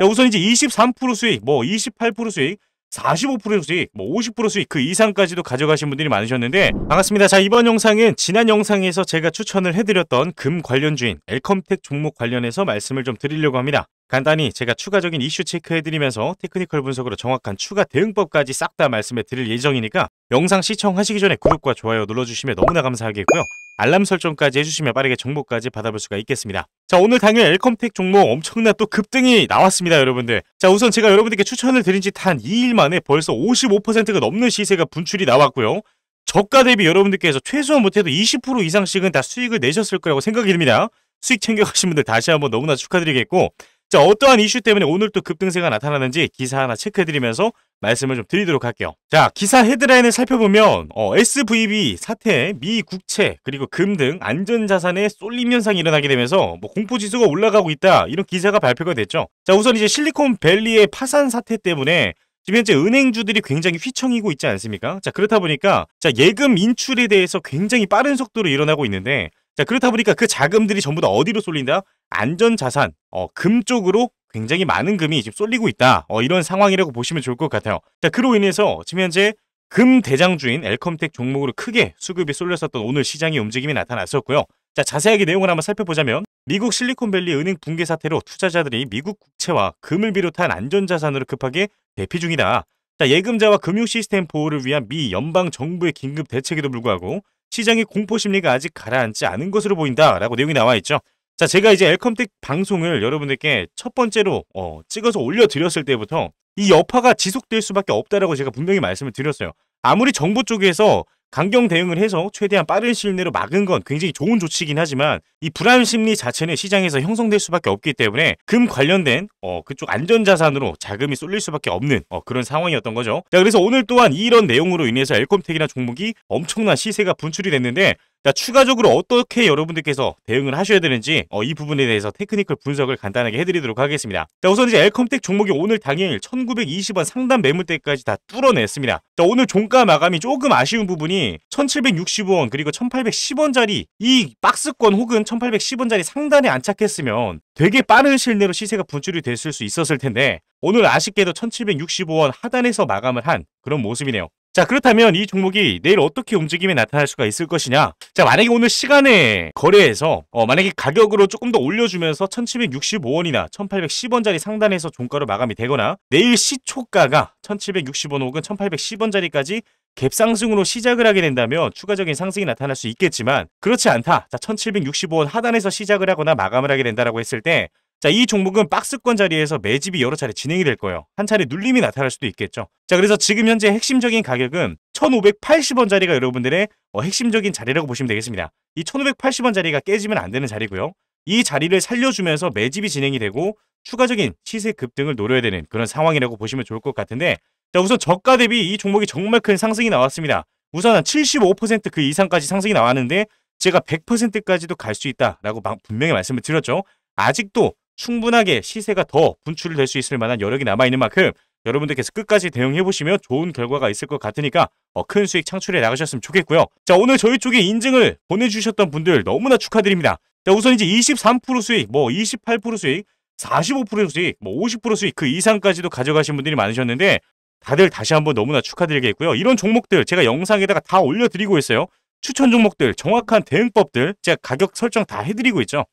자, 우선 이제 23% 수익, 뭐 28% 수익, 45% 수익, 뭐 50% 수익 그 이상까지도 가져가신 분들이 많으셨는데 반갑습니다. 자 이번 영상은 지난 영상에서 제가 추천을 해드렸던 금 관련주인 엘컴텍 종목 관련해서 말씀을 좀 드리려고 합니다. 간단히 제가 추가적인 이슈 체크해드리면서 테크니컬 분석으로 정확한 추가 대응법까지 싹 다 말씀해 드릴 예정이니까 영상 시청하시기 전에 구독과 좋아요 눌러주시면 너무나 감사하겠고요. 알람 설정까지 해주시면 빠르게 정보까지 받아볼 수가 있겠습니다. 자 오늘 당일 컴텍 종목 엄청난 또 급등이 나왔습니다 여러분들. 자 우선 제가 여러분들께 추천을 드린 지 단 2일 만에 벌써 55%가 넘는 시세가 분출이 나왔고요. 저가 대비 여러분들께서 최소한 못해도 20% 이상씩은 다 수익을 내셨을 거라고 생각이 듭니다. 수익 챙겨가신 분들 다시 한번 너무나 축하드리겠고 자 어떠한 이슈 때문에 오늘 또 급등세가 나타나는지 기사 하나 체크해드리면서 말씀을 좀 드리도록 할게요. 자, 기사 헤드라인을 살펴보면 어, SVB 사태, 미 국채, 그리고 금 등 안전자산의 쏠림 현상이 일어나게 되면서 뭐 공포지수가 올라가고 있다 이런 기사가 발표가 됐죠. 자, 우선 이제 실리콘밸리의 파산 사태 때문에 지금 현재 은행주들이 굉장히 휘청이고 있지 않습니까? 자, 그렇다 보니까 자, 예금 인출에 대해서 굉장히 빠른 속도로 일어나고 있는데 자, 그렇다 보니까 그 자금들이 전부 다 어디로 쏠린다? 안전자산, 어, 금 쪽으로 굉장히 많은 금이 지금 쏠리고 있다. 어, 이런 상황이라고 보시면 좋을 것 같아요. 자, 그로 인해서 지금 현재 금 대장주인 엘컴텍 종목으로 크게 수급이 쏠렸었던 오늘 시장의 움직임이 나타났었고요. 자, 자세하게 내용을 한번 살펴보자면 미국 실리콘밸리 은행 붕괴 사태로 투자자들이 미국 국채와 금을 비롯한 안전자산으로 급하게 대피 중이다. 자, 예금자와 금융 시스템 보호를 위한 미 연방 정부의 긴급 대책에도 불구하고 시장의 공포 심리가 아직 가라앉지 않은 것으로 보인다라고 내용이 나와 있죠. 자, 제가 이제 엘컴텍 방송을 여러분들께 첫 번째로 어, 찍어서 올려드렸을 때부터 이 여파가 지속될 수밖에 없다라고 제가 분명히 말씀을 드렸어요. 아무리 정부 쪽에서 강경 대응을 해서 최대한 빠른 시일 내로 막은 건 굉장히 좋은 조치이긴 하지만 이 불안 심리 자체는 시장에서 형성될 수밖에 없기 때문에 금 관련된 어 그쪽 안전자산으로 자금이 쏠릴 수밖에 없는 어 그런 상황이었던 거죠. 자 그래서 오늘 또한 이런 내용으로 인해서 엘컴텍이나 종목이 엄청난 시세가 분출이 됐는데 자, 추가적으로 어떻게 여러분들께서 대응을 하셔야 되는지 어, 이 부분에 대해서 테크니컬 분석을 간단하게 해드리도록 하겠습니다. 자, 우선 이제 엘컴텍 종목이 오늘 당일 1920원 상단 매물대까지 다 뚫어냈습니다. 자, 오늘 종가 마감이 조금 아쉬운 부분이 1765원 그리고 1810원짜리 이 박스권 혹은 1810원짜리 상단에 안착했으면 되게 빠른 실내로 시세가 분출이 됐을 수 있었을 텐데 오늘 아쉽게도 1765원 하단에서 마감을 한 그런 모습이네요. 자 그렇다면 이 종목이 내일 어떻게 움직임이 나타날 수가 있을 것이냐 자 만약에 오늘 시간에 거래에서 어, 만약에 가격으로 조금 더 올려주면서 1765원이나 1810원짜리 상단에서 종가로 마감이 되거나 내일 시초가가 1 7 6 5원 혹은 1810원짜리까지 갭상승으로 시작을 하게 된다면 추가적인 상승이 나타날 수 있겠지만 그렇지 않다. 자, 1765원 하단에서 시작을 하거나 마감을 하게 된다라고 했을 때 자, 이 종목은 박스권 자리에서 매집이 여러 차례 진행이 될 거예요. 한 차례 눌림이 나타날 수도 있겠죠. 자, 그래서 지금 현재 핵심적인 가격은 1580원 자리가 여러분들의 어, 핵심적인 자리라고 보시면 되겠습니다. 이 1580원 자리가 깨지면 안 되는 자리고요. 이 자리를 살려주면서 매집이 진행이 되고 추가적인 시세 급등을 노려야 되는 그런 상황이라고 보시면 좋을 것 같은데 자, 우선 저가 대비 이 종목이 정말 큰 상승이 나왔습니다. 우선 한 75%그 이상까지 상승이 나왔는데 제가 100%까지도 갈 수 있다라고 분명히 말씀을 드렸죠. 아직도 충분하게 시세가 더 분출될 수 있을 만한 여력이 남아있는 만큼 여러분들께서 끝까지 대응해보시면 좋은 결과가 있을 것 같으니까 어, 큰 수익 창출해 나가셨으면 좋겠고요. 자 오늘 저희 쪽에 인증을 보내주셨던 분들 너무나 축하드립니다. 자 우선 이제 23% 수익, 뭐 28% 수익, 45% 수익, 뭐 50% 수익 그 이상까지도 가져가신 분들이 많으셨는데 다들 다시 한번 너무나 축하드리겠고요. 이런 종목들 제가 영상에다가 다 올려드리고 있어요. 추천 종목들, 정확한 대응법들 제가 가격 설정 다 해드리고 있죠.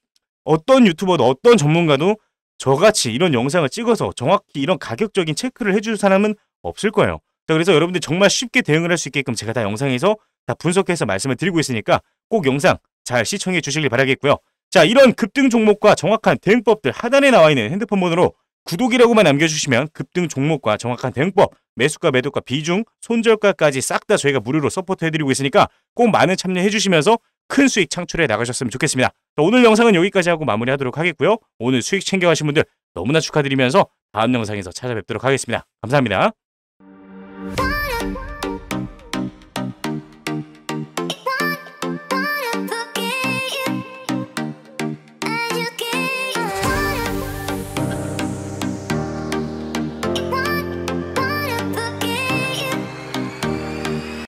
어떤 유튜버도 어떤 전문가도 저같이 이런 영상을 찍어서 정확히 이런 가격적인 체크를 해줄 사람은 없을 거예요. 자, 그래서 여러분들 정말 쉽게 대응을 할 수 있게끔 제가 다 영상에서 다 분석해서 말씀을 드리고 있으니까 꼭 영상 잘 시청해 주시길 바라겠고요. 자, 이런 급등 종목과 정확한 대응법들 하단에 나와 있는 핸드폰 번호로 구독이라고만 남겨주시면 급등 종목과 정확한 대응법, 매수가, 매도가, 비중, 손절가까지 싹 다 저희가 무료로 서포트해드리고 있으니까 꼭 많은 참여해주시면서 큰 수익 창출해 나가셨으면 좋겠습니다. 오늘 영상은 여기까지 하고 마무리하도록 하겠고요. 오늘 수익 챙겨가신 분들 너무나 축하드리면서 다음 영상에서 찾아뵙도록 하겠습니다. 감사합니다.